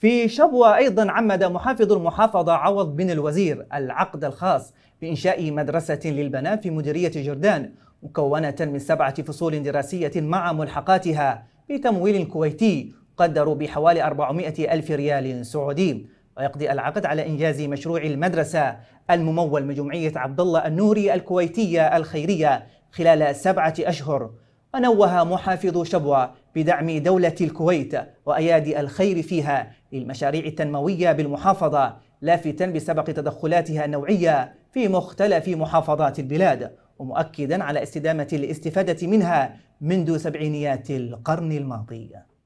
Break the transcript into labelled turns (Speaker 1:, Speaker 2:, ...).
Speaker 1: في شبوة أيضا عمد محافظ المحافظة عوض بن الوزير العقد الخاص بإنشاء مدرسة للبنات في مديرية جردان مكونة من سبعة فصول دراسية مع ملحقاتها بتمويل كويتي قدر بحوالي 400 ألف ريال سعودي ويقضي العقد على إنجاز مشروع المدرسة الممول من جمعية عبد الله النوري الكويتية الخيرية خلال سبعة أشهر ونوه محافظ شبوة بدعم دولة الكويت وأيادي الخير فيها للمشاريع التنموية بالمحافظة لافتا بسبق تدخلاتها النوعية في مختلف محافظات البلاد ومؤكدا على استدامة الاستفادة منها منذ سبعينيات القرن الماضي